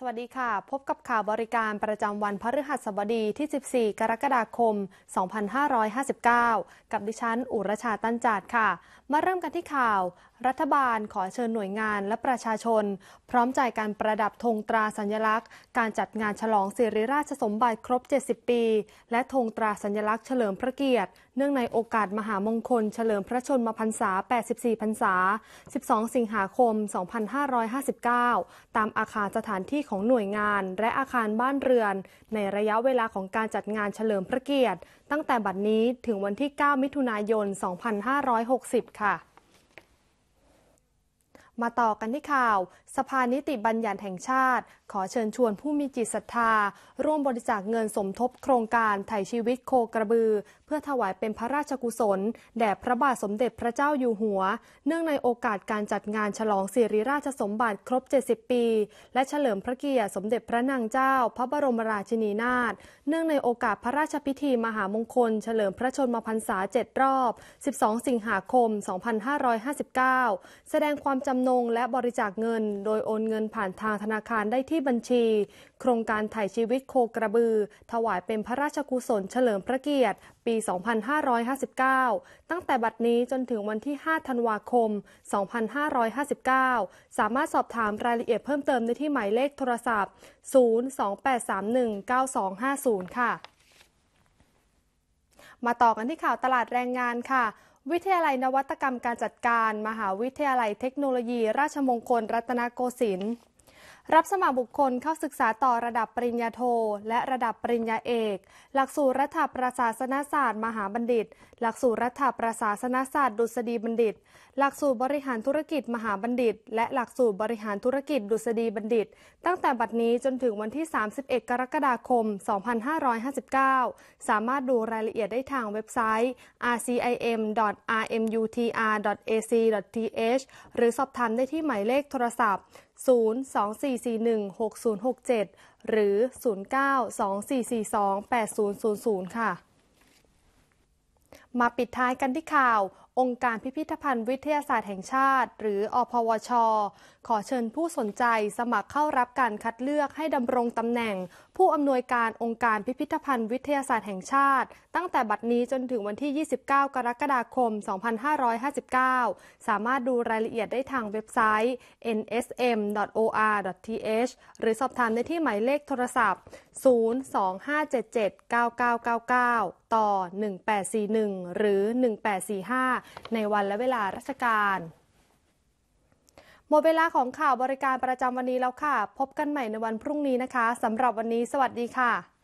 สวัสดีค่ะ พบกับข่าวบริการประจำวันพฤหัสบดีที่ 14 กรกฎาคม 2559 กับดิฉันอุรชาตันจาดค่ะ มาเริ่มกันที่ข่าว รัฐบาลขอเชิญหน่วยงานและประชาชน พร้อมใจการประดับธงตราสัญลักษณ์ การจัดงานฉลองสิริราชสมบัติครบ 70 ปี และธงตราสัญลักษณ์เฉลิมพระเกียรติเนื่องในโอกาสมหามงคลเฉลิมพระชนมพรรษา 84พรรษา 12 สิงหาคม 2559 ตามอาคารสถานที่ของหน่วยงานและอาคารบ้านเรือนในระยะเวลาของการจัดงานเฉลิมพระเกียรติ ตั้งแต่บัดนี้ถึงวันที่ 9 มิถุนายน 2560 ค่ะมาต่อกันที่ข่าว สภานิติบัญญัติแห่งชาติ ขอเชิญชวนผู้มีจิตศรัทธา ร่วมบริจาคเงินสมทบโครงการไถ่ชีวิตโคกระบือ เพื่อถวายเป็นพระราชกุศล แด่พระบาทสมเด็จพระเจ้าอยู่หัว เนื่องในโอกาสการจัดงานฉลองสิริราชสมบัติครบ 70 ปี และเฉลิมพระเกียรติสมเด็จพระนางเจ้า พระบรมราชินีนาถเนื่องในโอกาสพระราชพิธีมหามงคล เฉลิมพระชนมพรรษา7รอบ 12 สิงหาคม 2559 แสดงความจำนงและบริจาคเงินโดยโอนเงินผ่านทางธนาคารได้ที่บัญชี โครงการไถ่ชีวิตโคกระบือ ถวายเป็นพระราชกุศลเฉลิมพระเกียรติ ปี 2559 ตั้งแต่บัดนี้จนถึงวันที่ 5 ธันวาคม 2559 สามารถสอบถามรายละเอียดเพิ่มเติมได้ที่หมายเลขโทรศัพท์ 028319250 ค่ะ มาต่อกันที่ข่าวตลาดแรงงานค่ะวิทยาลัยนวัตกรรมการจัดการ มหาวิทยาลัยเทคโนโลยี ราชมงคลรัตนโกสินทร์รับสมัครบุคคลเข้าศึกษาต่อระดับปริญญาโท และระดับปริญญาเอก หลักสูตรรัฐประศาสนศาสตร์ มหาบัณฑิต หลักสูตรรัฐประศาสนศาสตร์ดุษฎีบัณฑิต หลักสูตรบริหารธุรกิจมหาบัณฑิต และหลักสูตรบริหารธุรกิจ ดุษฎีบัณฑิต ตั้งแต่บัดนี้จนถึงวันที่ 31 กรกฎาคม 2559 สามารถดูรายละเอียดได้ทางเว็บไซต์ rcim.rmutr.ac.th หรือสอบถามได้ที่หมายเลขโทรศัพท์024416067 หรือ 0924428000 ค่ะมาปิดท้ายกันที่ข่าว องค์การพิพิธภัณฑ์วิทยาศาสตร์แห่งชาติ หรืออพวช ขอเชิญผู้สนใจสมัครเข้ารับการคัดเลือกให้ดำรงตำแหน่ง ผู้อำนวยการองค์การพิพิธภัณฑ์วิทยาศาสตร์แห่งชาติ ตั้งแต่บัดนี้จนถึงวันที่ 29 กรกฎาคม 2559 สามารถดูรายละเอียดได้ทางเว็บไซต์ nsm.or.th หรือสอบถามได้ที่หมายเลขโทรศัพท์ 025779999 ต่อ 1841 1หรือ 1845 ในวันและเวลาราชการ หมดเวลาของข่าวบริการประจำวันนี้แล้วค่ะ พบกันใหม่ในวันพรุ่งนี้นะคะ สำหรับวันนี้สวัสดีค่ะ